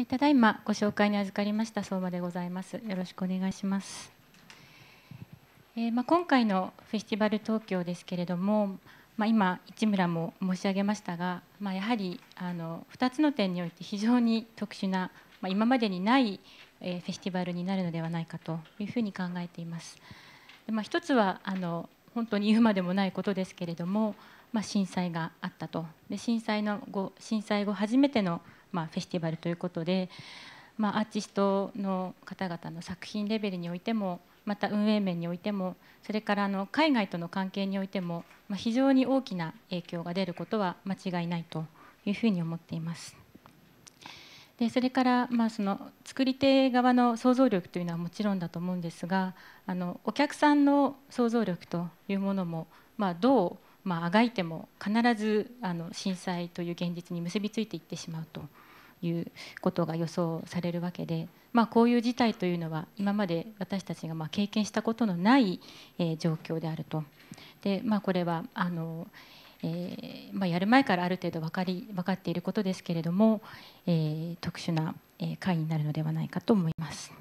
えただいまご紹介に預かりました相馬でございます。よろしくお願いします。えー、まあ、今回のフェスティバル東京ですけれども、まあ、今市村も申し上げましたが、まあ、やはりあの2つの点において非常に特殊な、ま今までにない、えフェスティバルになるのではないかというふうに考えています。でまあ、一つはあの本当に言うまでもないことですけれども、ま震災があったとで震災の後震災後初めてのまあ、フェスティバルということで、まあ、アーティストの方々の作品レベルにおいてもまた運営面においてもそれからあの海外との関係においても、まあ、非常に大きな影響が出ることは間違いないというふうに思っています。でそれから、まあ、その作り手側の想像力というのはもちろんだと思うんですがあのお客さんの想像力というものも、まあ、どう、まあがいても必ずあの震災という現実に結びついていってしまうということが予想されるわけで、まあ、こういう事態というのは今まで私たちがま経験したことのない、え状況であると。でまあ、これはあの、えー、まあ、やる前からある程度分かり分かっていることですけれども、えー、特殊な会になるのではないかと思います。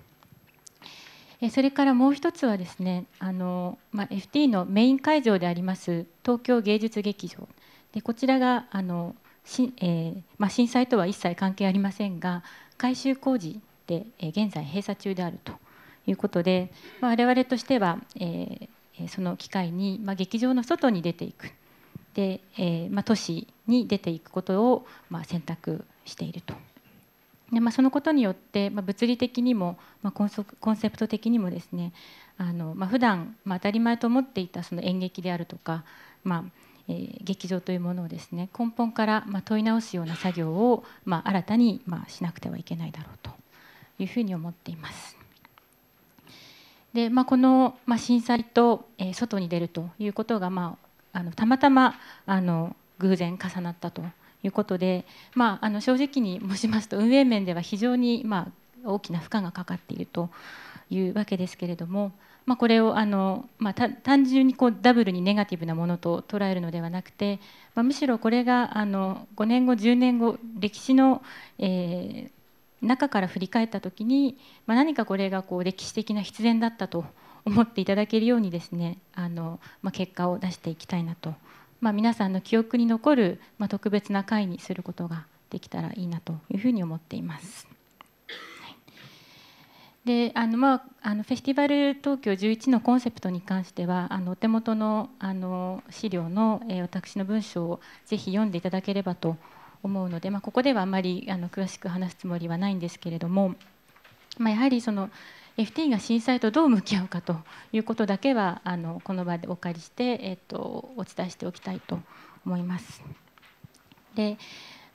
それからもう一つはですねあの、まあ、FT のメイン会場であります東京芸術劇場でこちらがあのし、えーまあ、震災とは一切関係ありませんが改修工事で、現在閉鎖中であるということで、まあ、我々としては、えー、その機会に、まあ、劇場の外に出ていくで、えーまあ、都市に出ていくことを、まあ、選択していると。でまあ、そのことによって、まあ、物理的にも、まあ、コンソコンセプト的にもですねあの、まあ、普段、まあ、当たり前と思っていたその演劇であるとか、まあえ劇場というものをですね根本からま問い直すような作業をま新たにましなくてはいけないだろうというふうに思っています。でまあ、この、ま震災と、え外に出るということが、まあのたまたまあの偶然重なったということで、まあ、あの正直に申しますと運営面では非常に、ま大きな負荷がかかっているというわけですけれども、まあ、これをあの、まあ、単純にこうダブルにネガティブなものと捉えるのではなくて、まあ、むしろこれがあの5年後10年後歴史の、えー、中から振り返った時に、まあ、何かこれがこう歴史的な必然だったと思っていただけるようにですねあの、まあ、結果を出していきたいなと、まあ、皆さんの記憶に残る、まあ、特別な回にすることができたらいいなというふうに思っています。であのまあ、あのフェスティバル東京11のコンセプトに関してはあのお手元のあの資料の、えー、私の文章をぜひ読んでいただければと思うので、まあ、ここではあまりあの詳しく話すつもりはないんですけれども、まあ、やはりその FT が震災とどう向き合うかということだけはあのこの場でお借りして、えーと、とお伝えしておきたいと思います。で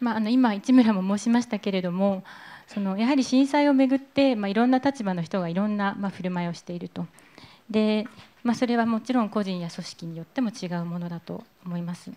まあ、あの今市村も申しましたけれどもそのやはり震災をめぐって、まあ、いろんな立場の人がいろんな、まあ、振る舞いをしているとで、まあ、それはもちろん個人や組織によっても違うものだと思います。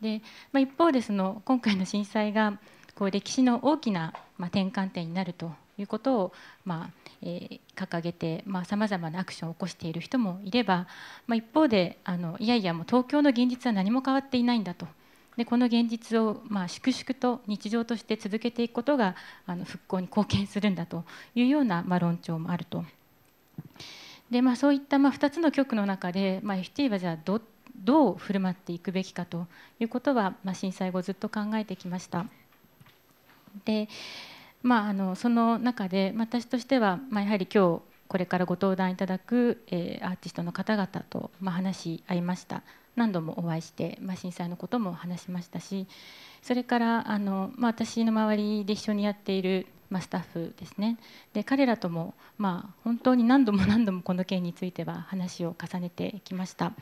でまあ、一方でその今回の震災がこう歴史の大きな、ま転換点になるということを、まあえ掲げてさまざ、まなアクションを起こしている人もいれば、まあ、一方であのいやいやもう東京の現実は何も変わっていないんだとでこの現実をまあ粛々と日常として続けていくことがあの復興に貢献するんだというようなまあ論調もあると。でまあ、そういったまあ2つの局の中で、まあ、FT はじゃあどどう振る舞っていくべきかということは、まあ、震災後ずっと考えてきました。でまあ、あのその中で私としては、まあ、やはり今日これからご登壇いただく、えー、アーティストの方々と、まあ、話し合いました。何度もお会いして、まあ、震災のことも話しましたしそれからあの、まあ、私の周りで一緒にやっている、まあ、スタッフですねで彼らとも、まあ、本当に何度も何度もこの件については話を重ねてきました。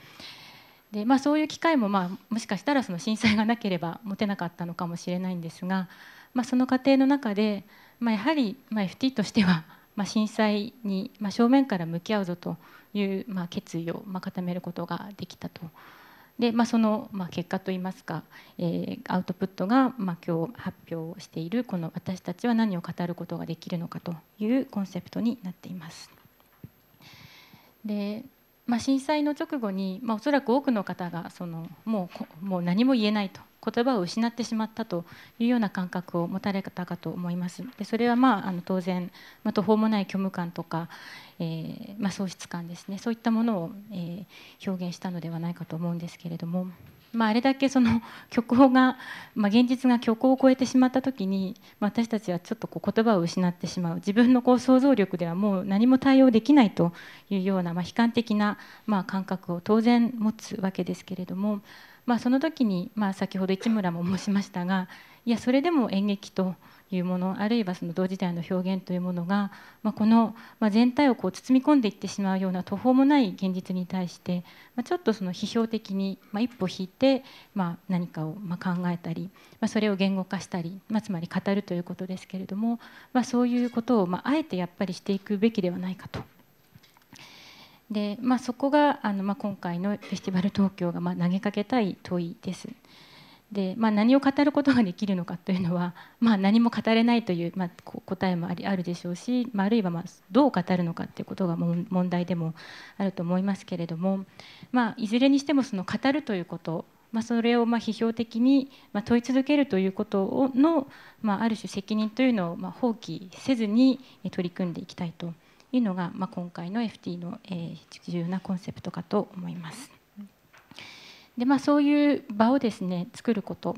でまあ、そういう機会も、まあ、もしかしたらその震災がなければ持てなかったのかもしれないんですが、まあ、その過程の中で、まあ、やはり、まあ、FT としてはまあ、震災に、まあ、正面から向き合うぞという、まあ、決意を、まあ、固めることができたと。でまあ、その、まあ、結果といいますか、えアウトプットが、まあ、今日発表しているこの「私たちは何を語ることができるのか」というコンセプトになっています。で、まあ、震災の直後に、まあ、おそらく多くの方がそのもうもう何も言えないと言葉を失ってしまったというような感覚を持たれたかと思います。でそれは、まあ、あの当然、まあ、途方もない虚無感とか、えー、まあ、喪失感ですねそういったものを、えー、表現したのではないかと思うんですけれども。まあ、あれだけその 虚構が、まあ、現実が虚構を超えてしまった時に、まあ、私たちはちょっとこう言葉を失ってしまう自分のこう想像力ではもう何も対応できないというような、まあ、悲観的な、まあ、感覚を当然持つわけですけれども、まあ、その時に、まあ、先ほど市村も申しましたがいやそれでも演劇というものあるいはその同時代の表現というものが、まあ、この、まあ、全体をこう包み込んでいってしまうような途方もない現実に対して、まあ、ちょっとその批評的に、まあ、一歩引いて、まあ、何かをまあ考えたり、まあ、それを言語化したり、まあ、つまり語るということですけれども、まあ、そういうことを、まあ、あえてやっぱりしていくべきではないかと。で、まあ、そこがあの、まあ、今回のフェスティバル東京が、まあ、投げかけたい問いです。でまあ、何を語ることができるのかというのは、まあ、何も語れないという、まあ、答えもありあるでしょうし、まあ、あるいはまあどう語るのかということが問題でもあると思いますけれども、まあ、いずれにしてもその語るということまあ、それをまあ批評的にまあ問い続けるということをの、まあ、ある種責任というのをまあ放棄せずに取り組んでいきたいというのが、まあ、今回の FT の、えー、重要なコンセプトかと思います。でまあ、そういう場をですね作ること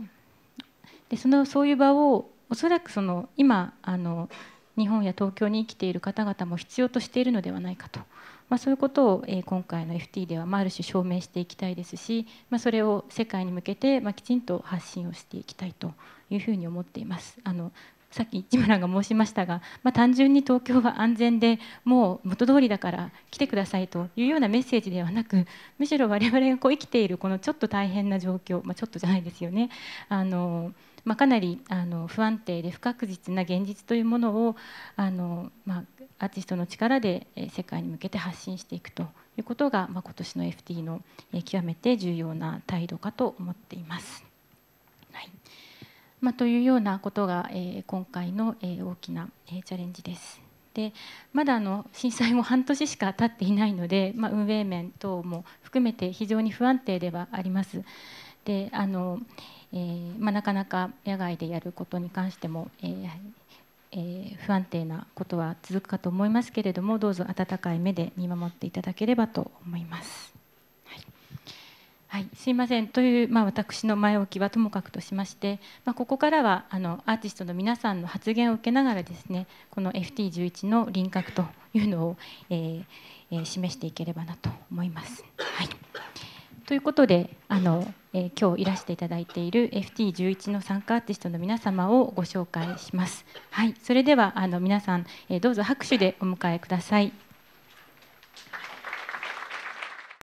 でそのそういう場をおそらくその今あの日本や東京に生きている方々も必要としているのではないかと、まあ、そういうことを、え今回の FT では、まあ、ある種証明していきたいですし、まあ、それを世界に向けて、まあ、きちんと発信をしていきたいというふうに思っています。あのさっき市村が申しましたが、まあ、単純に東京は安全でもう元通りだから来てくださいというようなメッセージではなくむしろ我々がこう生きているこのちょっと大変な状況、まあ、ちょっとじゃないですよね。あのまあ、かなりあの不安定で不確実な現実というものをあの、まあ、アーティストの力で世界に向けて発信していくということが、まあ、今年の FT の極めて重要な態度かと思っています。はいまあ、というようなことが、えー、今回の、えー、大きな、えー、チャレンジです。でまだあの震災後半年しか経っていないので、まあ、運営面等も含めて非常に不安定ではあります。であのえー、まあ、なかなか野外でやることに関しても、えーえー、不安定なことは続くかと思いますけれどもどうぞ温かい目で見守っていただければと思います。はい、すいませんという、まあ、私の前置きはともかくとしまして、まあ、ここからはあのアーティストの皆さんの発言を受けながらですねこの FT11 の輪郭というのを、えーえー、示していければなと思います。はい、ということであの、えー、今日いらしていただいている FT11 の参加アーティストの皆様をご紹介します。はい、それではあの皆さん、えどうぞ拍手でお迎えください。